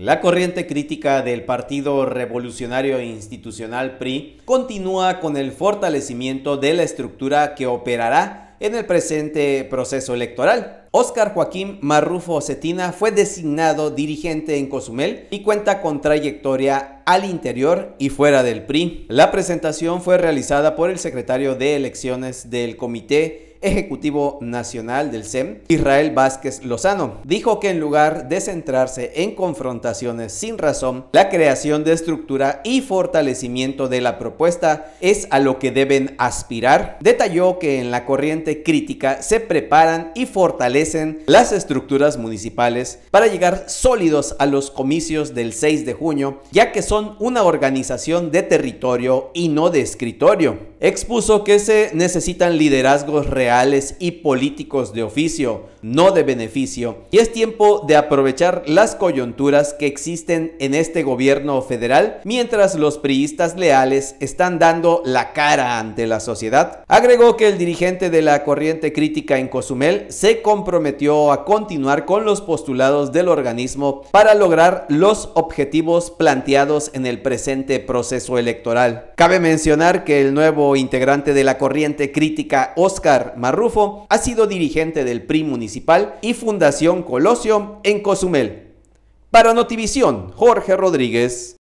La corriente crítica del Partido Revolucionario Institucional PRI continúa con el fortalecimiento de la estructura que operará en el presente proceso electoral. Oscar Joaquín Marrufo Cetina fue designado dirigente en Cozumel y cuenta con trayectoria al interior y fuera del PRI. La presentación fue realizada por el secretario de elecciones del Comité Ejecutivo Nacional del SEM, Israel Vázquez Lozano, dijo que en lugar de centrarse en confrontaciones sin razón, la creación de estructura y fortalecimiento de la propuesta es a lo que deben aspirar. Detalló que en la corriente crítica se preparan y fortalecen las estructuras municipales para llegar sólidos a los comicios del 6 de junio, ya que son una organización de territorio y no de escritorio expuso que se necesitan liderazgos reales y políticos de oficio, no de beneficio, y es tiempo de aprovechar las coyunturas que existen en este gobierno federal mientras los priistas leales están dando la cara ante la sociedad. Agregó que el dirigente de la corriente crítica en Cozumel se comprometió a continuar con los postulados del organismo para lograr los objetivos planteados en el presente proceso electoral. Cabe mencionar que el nuevo integrante de la corriente crítica Oscar Marrufo, ha sido dirigente del PRI municipal y Fundación Colosio en Cozumel. Para Notivisión, Jorge Rodríguez.